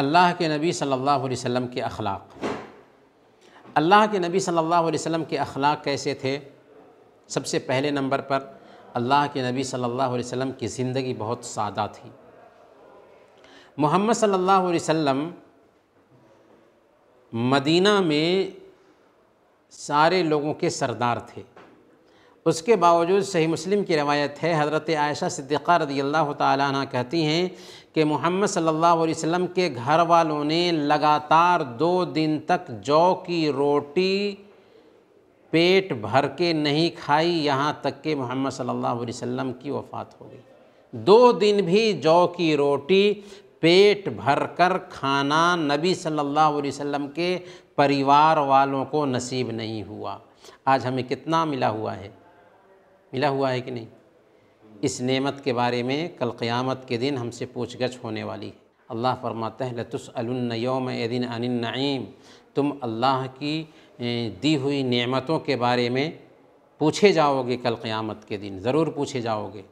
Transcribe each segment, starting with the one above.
अल्लाह के नबी सल्लल्लाहु अलैहि वसल्लम के अखलाक अल्लाह के नबी सल्लल्लाहु अलैहि वसल्लम के अखलाक कैसे थे सबसे पहले नंबर पर अल्लाह के नबी सल्लल्लाहु अलैहि वसल्लम की ज़िंदगी बहुत सादा थी मोहम्मद सल्लल्लाहु अलैहि वसल्लम मदीना में सारे लोगों के सरदार थे उसके बावजूद सही मुस्लिम की रवायत है हज़रत आयशा सिद्दीक़ा रदी अल्लाह तह कहती हैं कि मोहम्मद सल्लल्लाहु अलैहि वसल्लम के घर वालों ने लगातार दो दिन तक जौ की रोटी पेट भर के नहीं खाई यहाँ तक कि मोहम्मद सल्लल्लाहु अलैहि वसल्लम की वफ़ात हो गई दो दिन भी जौ की रोटी पेट भर कर खाना नबी सल्लल्लाहु अलैहि वसल्लम के परिवार वालों को नसीब नहीं हुआ आज हमें कितना मिला हुआ है मिला हुआ है कि नहीं इस नेमत के बारे में कल क़यामत के दिन हमसे पूछ गछ होने वाली है अल्लाह फरमाता है लतुसअलन योम दिन अनिलनईम तुम अल्लाह की दी हुई नेमतों के बारे में पूछे जाओगे कल क़यामत के दिन ज़रूर पूछे जाओगे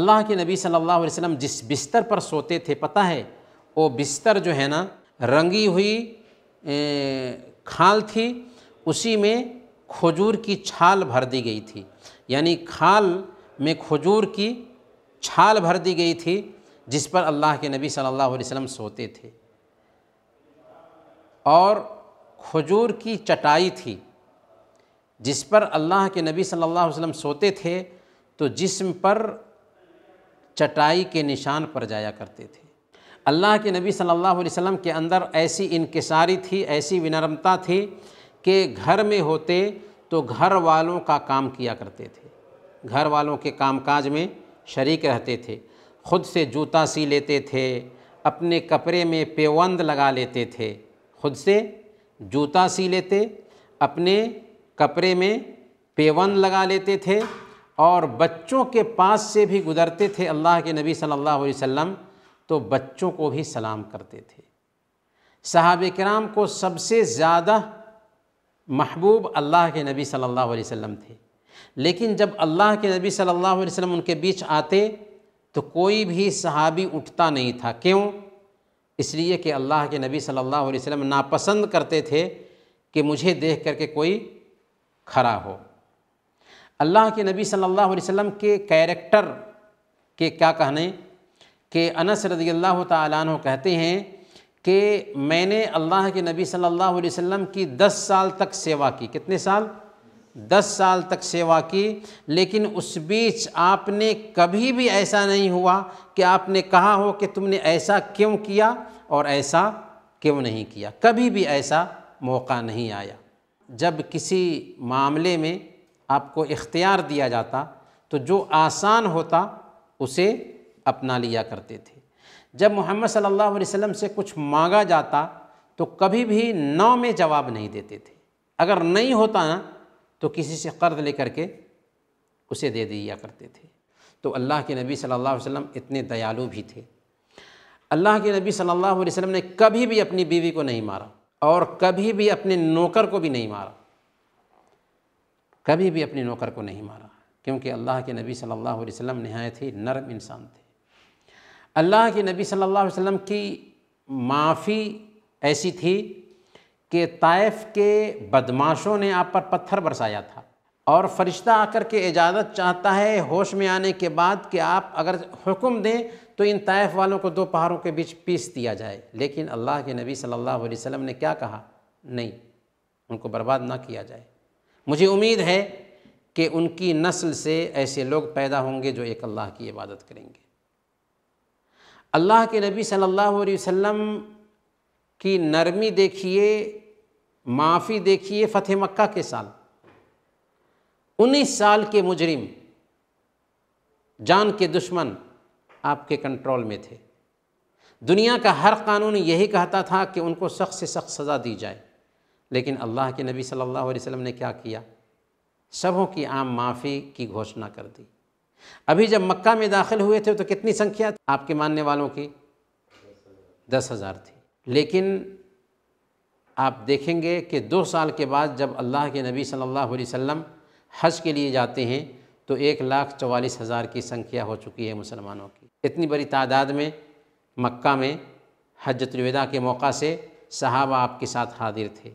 अल्लाह के नबी सल्लल्लाहु अलैहि वसल्लम जिस बिस्तर पर सोते थे पता है वो बिस्तर जो है ना रंगी हुई खाल थी उसी में खजूर की छाल भर दी गई थी यानी खाल में खजूर की छाल भर दी गई थी जिस पर अल्लाह के नबी सल्लल्लाहु अलैहि वसल्लम सोते थे और खजूर की चटाई थी जिस पर अल्लाह के नबी सल्लल्लाहु अलैहि वसल्लम सोते थे तो जिस्म पर चटाई के निशान पर जाया करते थे अल्लाह के नबी सल्लल्लाहु अलैहि वसल्लम के अंदर ऐसी इनकसारी थी ऐसी विनम्रता थी के घर में होते तो घर वालों का काम किया करते थे घर वालों के कामकाज में शरीक रहते थे खुद से जूता सी लेते थे अपने कपड़े में पेवंद लगा लेते थे खुद से जूता सी लेते अपने कपड़े में पेवंद लगा लेते थे और बच्चों के पास से भी गुज़रते थे अल्लाह के नबी सल्लल्लाहु अलैहि वसल्लम तो बच्चों को भी सलाम करते थे सहाब कराम को सबसे ज़्यादा महबूब अल्लाह के नबी सल्लल्लाहु अलैहि वसल्लम थे लेकिन जब अल्लाह के नबी सल्लल्लाहु अलैहि वसल्लम उनके बीच आते तो कोई भी सहाबी उठता नहीं था क्यों इसलिए कि अल्लाह के नबी सल्लल्लाहु अलैहि वसल्लम नापसंद करते थे कि मुझे देख करके कोई खड़ा हो अल्लाह के नबी सल्लल्लाहु अलैहि वसल्लम के कैरेक्टर के क्या कहने के अनस रदी तहते कहते हैं कि मैंने अल्लाह के नबी सल्लल्लाहु अलैहि वसल्लम की दस साल तक सेवा की कितने साल दस साल तक सेवा की लेकिन उस बीच आपने कभी भी ऐसा नहीं हुआ कि आपने कहा हो कि तुमने ऐसा क्यों किया और ऐसा क्यों नहीं किया कभी भी ऐसा मौका नहीं आया जब किसी मामले में आपको इख्तियार दिया जाता तो जो आसान होता उसे अपना लिया करते थे जब मोहम्मद सल्लल्लाहु अलैहि वसल्लम से कुछ मांगा जाता तो कभी भी नौ में जवाब नहीं देते थे अगर नहीं होता ना तो किसी से कर्ज लेकर के उसे दे दिया करते थे तो अल्लाह के नबी सल्लल्लाहु अलैहि वसल्लम इतने दयालु भी थे अल्लाह के नबी सल्लल्लाहु अलैहि वसल्लम ने कभी भी अपनी बीवी को नहीं मारा और कभी भी अपने नौकर को भी नहीं मारा कभी भी अपने नौकर को नहीं मारा क्योंकि अल्लाह के नबी सल्लल्लाहु अलैहि वसल्लम नहायत ही नरम इंसान थे अल्लाह के नबी सल्लल्लाहु अलैहि वसल्लम की माफ़ी ऐसी थी कि ताइफ के बदमाशों ने आप पर पत्थर बरसाया था और फरिश्ता आकर के इजाज़त चाहता है होश में आने के बाद कि आप अगर हुक्म दें तो इन ताइफ वालों को दो पहाड़ों के बीच पीस दिया जाए लेकिन अल्लाह के नबी सल्लल्लाहु अलैहि वसल्लम ने क्या कहा नहीं उनको बर्बाद ना किया जाए मुझे उम्मीद है कि उनकी नस्ल से ऐसे लोग पैदा होंगे जो एक अल्लाह की इबादत करेंगे अल्लाह के नबी सल्लल्लाहु अलैहि वसल्लम की नरमी देखिए माफ़ी देखिए फ़तेह मक्का के साल उन्नीस साल के मुजरिम जान के दुश्मन आपके कंट्रोल में थे दुनिया का हर कानून यही कहता था कि उनको सख्त से सख्त सज़ा दी जाए लेकिन अल्लाह के नबी सल्लल्लाहु अलैहि वसल्लम ने क्या किया सबों की आम माफ़ी की घोषणा कर दी अभी जब मक्का में दाखिल हुए थे तो कितनी संख्या थी आपके मानने वालों की दस हज़ार थी लेकिन आप देखेंगे कि दो साल के बाद जब अल्लाह के नबी सल्लल्लाहु अलैहि वसल्लम हज के लिए जाते हैं तो एक लाख चवालीस हज़ार की संख्या हो चुकी है मुसलमानों की इतनी बड़ी तादाद में मक्का में हजतलविदा के मौका से सहाबा आपके साथ हाजिर थे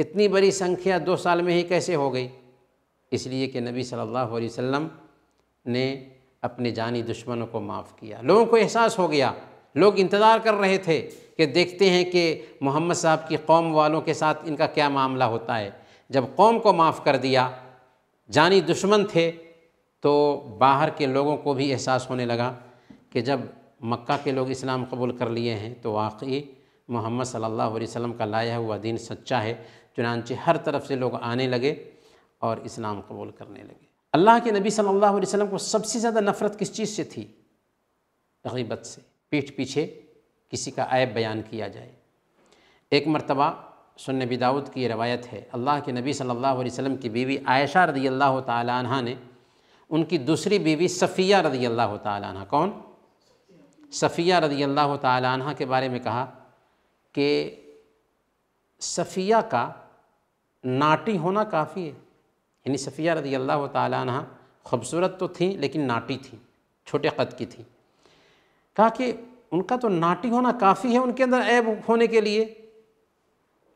इतनी बड़ी संख्या दो साल में ही कैसे हो गई इसलिए कि नबी सल्लल्लाहु अलैहि वसल्लम ने अपने जानी दुश्मनों को माफ़ किया लोगों को एहसास हो गया लोग इंतज़ार कर रहे थे कि देखते हैं कि मोहम्मद साहब की कौम वालों के साथ इनका क्या मामला होता है जब कौम को माफ़ कर दिया जानी दुश्मन थे तो बाहर के लोगों को भी एहसास होने लगा कि जब मक्का के लोग इस्लाम कबूल कर लिए हैं तो वाकई मोहम्मद सल्लल्लाहु अलैहि वसल्लम का लाया हुआ दीन सच्चा है चुनानचे हर तरफ से लोग आने लगे और इस्लाम कबूल करने लगे अल्लाह के नबी सल्लल्लाहु अलैहि वसल्लम को सबसे ज़्यादा नफ़रत किस चीज़ से थी गीबत से पीठ पीछे किसी का आयब बयान किया जाए एक मरतबा सुन नबी दाऊद की रवायत है अल्लाह के नबी सल्लल्लाहु अलैहि वसल्लम की बीवी आयशा रदी अल्लाह तह ने उनकी दूसरी बीवी सफ़िया रदी अल्लाह तह कौन सफ़िया रदी अल्लाह तह के बारे में कहा कि सफ़िया का नाटी होना काफ़ी है यानी सफ़िया रदी अल्लाह तह ख़ूबसूरत तो थी लेकिन नाटी थी छोटे कद की थी कहा कि उनका तो नाटी होना काफ़ी है उनके अंदर ऐब होने के लिए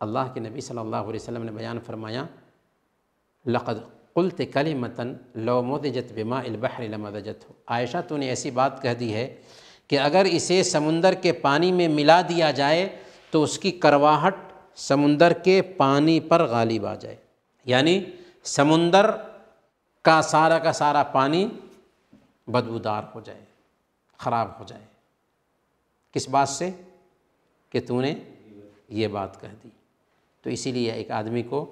अल्लाह के नबी सल्लल्लाहु अलैहि वसल्लम ने बयान फरमाया लक़द कुलत कली मतन लौमोदजत बिमा अलबहर लमदजत हो आयशा तूने ऐसी बात कह दी है कि अगर इसे समुंदर के पानी में मिला दिया जाए तो उसकी करवाहट समुंदर के पानी पर गालिब आ जाए यानी समुंदर का सारा का सारा पानी बदबूदार हो जाए ख़राब हो जाए किस बात से कि तूने ये बात कह दी तो इसीलिए एक आदमी को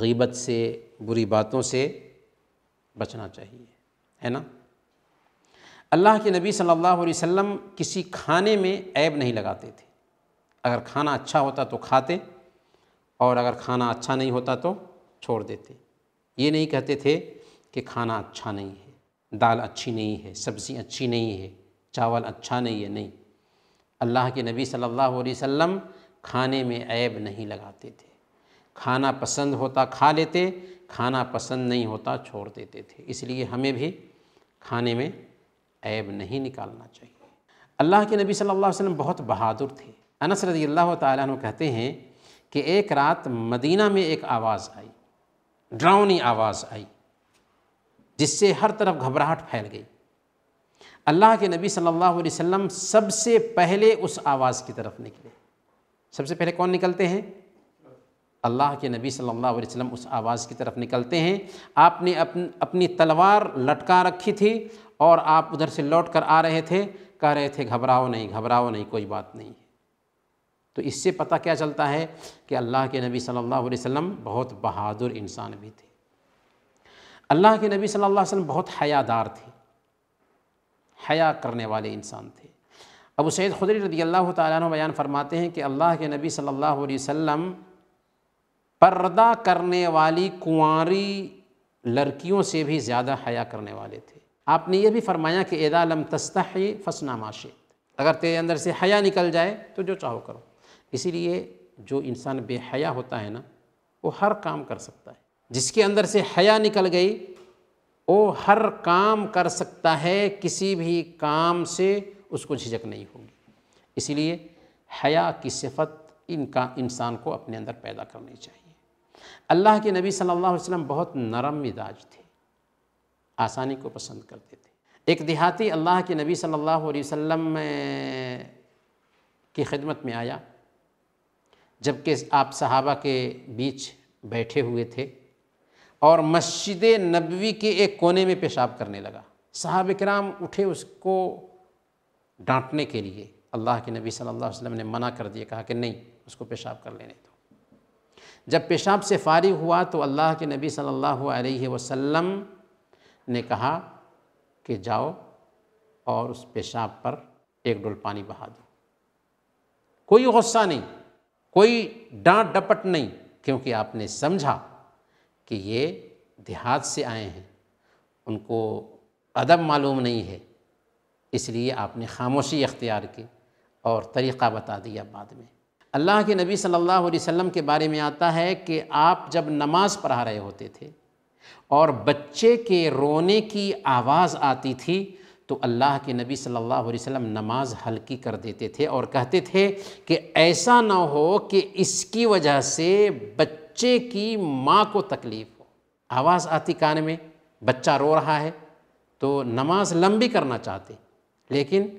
गीबत से बुरी बातों से बचना चाहिए है ना अल्लाह के नबी सल्लल्लाहु अलैहि वसल्लम किसी खाने में ऐब नहीं लगाते थे अगर खाना अच्छा होता तो खाते और अगर खाना अच्छा नहीं होता तो छोड़ देते ये नहीं कहते थे कि खाना अच्छा नहीं है दाल अच्छी नहीं है सब्ज़ी अच्छी नहीं है चावल अच्छा नहीं है नहीं अल्लाह के नबी सल्लल्लाहु अलैहि वसल्लम खाने में ऐब नहीं लगाते थे खाना पसंद होता खा लेते खाना पसंद नहीं होता छोड़ देते थे इसलिए हमें भी खाने में ऐब नहीं निकालना चाहिए अल्लाह के नबी सल्लल्लाहु अलैहि वसल्लम बहुत बहादुर थे अनस रजी अल्लाह कहते हैं कि एक रात मदीना में एक आवाज़ आई ड्राउनी आवाज़ आई जिससे हर तरफ घबराहट फैल गई अल्लाह के नबी सल्लल्लाहु अलैहि वसल्लम सबसे पहले उस आवाज़ की तरफ निकले सबसे पहले कौन निकलते हैं अल्लाह के नबी सल्लल्लाहु अलैहि वसल्लम उस आवाज़ की तरफ निकलते हैं आपने अपन, अपनी तलवार लटका रखी थी और आप उधर से लौट कर आ रहे थे कह रहे थे घबराओ नहीं घबराओ नहीं कोई बात नहीं तो इससे पता क्या चलता है कि अल्लाह के नबी सल्लल्लाहु अलैहि वसल्लम बहुत बहादुर इंसान भी थे अल्लाह के नबी सल्लल्लाहु अलैहि वसल्लम बहुत हयादार थे हया करने वाले इंसान थे अबू सैद खुदरी रदी अल्लाह तु बयान फरमाते हैं कि अल्लाह के नबी सल्लल्लाहु अलैहि वसल्लम पर्दा करने वाली कुंवारी लड़कियों से भी ज़्यादा हया करने वाले थे आपने ये भी फरमाया कि एदा लम तस्तः फसना माशे अगर तेरे अंदर से हया निकल जाए तो जो चाहो करो इसीलिए जो इंसान बेहया होता है ना वो हर काम कर सकता है जिसके अंदर से हया निकल गई वो हर काम कर सकता है किसी भी काम से उसको झिझक नहीं होगी इसीलिए हया की सिफत इनका इंसान को अपने अंदर पैदा करनी चाहिए अल्लाह के नबी सल्लल्लाहु अलैहि वसल्लम बहुत नरम मिजाज थे आसानी को पसंद करते थे एक देहाती अल्लाह के नबी सल्लल्लाहु अलैहि वसल्लम की खिदमत में आया जबकि आप सहाबा के बीच बैठे हुए थे और मस्जिद नबवी के एक कोने में पेशाब करने लगा साहब कराम उठे उसको डांटने के लिए अल्लाह के नबी सल्लल्लाहु अलैहि वसल्लम ने मना कर दिया कहा कि नहीं उसको पेशाब कर लेने दो जब पेशाब से फारिग हुआ तो अल्लाह के नबी सल्लल्लाहु अलैहि वसल्लम ने कहा कि जाओ और उस पेशाब पर एक डोल पानी बहा दो कोई गुस्सा नहीं कोई डांट डपट नहीं क्योंकि आपने समझा कि ये देहात से आए हैं उनको अदब मालूम नहीं है इसलिए आपने खामोशी इख्तियार की और तरीक़ा बता दिया बाद में अल्लाह के नबी सल्लल्लाहु अलैहि वसल्लम के बारे में आता है कि आप जब नमाज़ पढ़ा रहे होते थे और बच्चे के रोने की आवाज़ आती थी तो अल्लाह के नबी सल्लल्लाहु अलैहि वसल्लम नमाज हल्की कर देते थे और कहते थे कि ऐसा ना हो कि इसकी वजह से बच्चे की माँ को तकलीफ़ हो आवाज़ आती कान में बच्चा रो रहा है तो नमाज लंबी करना चाहते लेकिन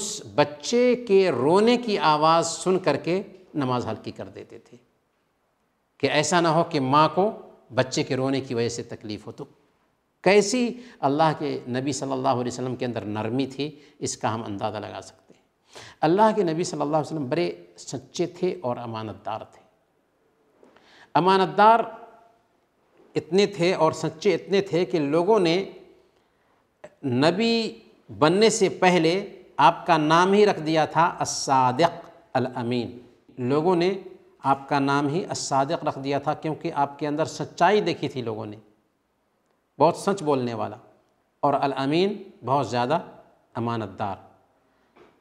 उस बच्चे के रोने की आवाज़ सुन करके नमाज हल्की कर देते थे कि ऐसा ना हो कि माँ को बच्चे के रोने की वजह से तकलीफ़ हो तो कैसी अल्लाह के नबी सल्लल्लाहु अलैहि वसल्लम के अंदर नरमी थी इसका हम अंदाज़ा लगा सकते हैं अल्लाह के नबी सल्लल्लाहु अलैहि वसल्लम बड़े सच्चे थे और अमानतदार थे अमानतदार इतने थे और सच्चे इतने थे कि लोगों ने नबी बनने से पहले आपका नाम ही रख दिया था असादक अमीन लोगों ने आपका नाम ही असादक रख दिया था क्योंकि आपके अंदर सच्चाई देखी थी लोगों ने बहुत सच बोलने वाला और अमीन बहुत ज़्यादा अमानतदार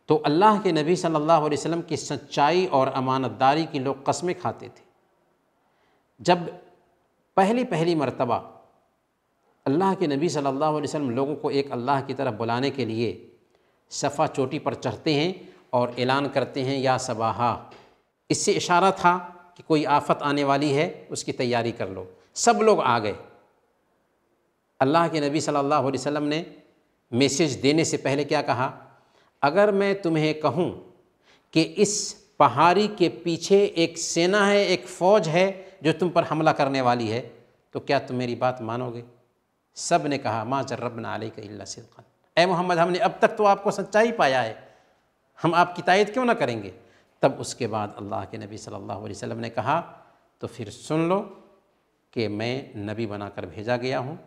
तो अल्लाह के नबी सल्लल्लाहु अलैहि वसल्लम की सच्चाई और अमानतदारी की लोग कस्में खाते थे जब पहली पहली मरतबा अल्लाह के नबी सल्लल्लाहु अलैहि वसल्लम लोगों को एक अल्लाह की तरफ बुलाने के लिए सफ़ा चोटी पर चढ़ते हैं और ऐलान करते हैं या सबाहा इससे इशारा था कि कोई आफत आने वाली है उसकी तैयारी कर लो सब लोग आ गए अल्लाह के नबी सल्लल्लाहु अलैहि वसल्लम ने मैसेज देने से पहले क्या कहा अगर मैं तुम्हें कहूँ कि इस पहाड़ी के पीछे एक सेना है एक फ़ौज है जो तुम पर हमला करने वाली है तो क्या तुम मेरी बात मानोगे सब ने कहा माँ जर्रबन आलिक सिद्कान ए मोहम्मद हमने अब तक तो आपको सच्चाई पाया है हम आपकी तायद क्यों ना करेंगे तब उसके बाद अल्लाह के नबी सल्लल्लाहु अलैहि वसल्लम ने कहा तो फिर सुन लो कि मैं नबी बनाकर भेजा गया हूँ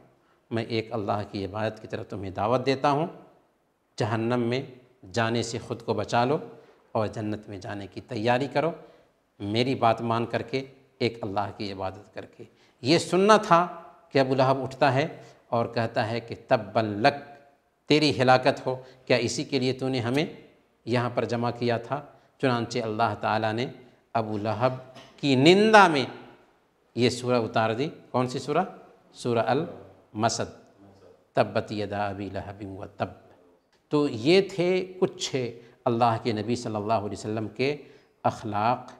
मैं एक अल्लाह की इबादत की तरफ तुम्हें दावत देता हूँ जहन्नम में जाने से ख़ुद को बचा लो और जन्नत में जाने की तैयारी करो मेरी बात मान करके एक अल्लाह की इबादत करके ये सुनना था कि अबू लहब उठता है और कहता है कि तब लक तेरी हिलाकत हो क्या इसी के लिए तूने हमें यहाँ पर जमा किया था चुनानचे अल्लाह ताला ने अबू लहब की निंदा में ये सूरह उतार दी कौन सी सूरह सूरह अल मसद तब यदा अबी लहबिन व तब तो ये थे कुछ अल्लाह के नबी सल्लल्लाहु अलैहि वसल्लम के अखलाक़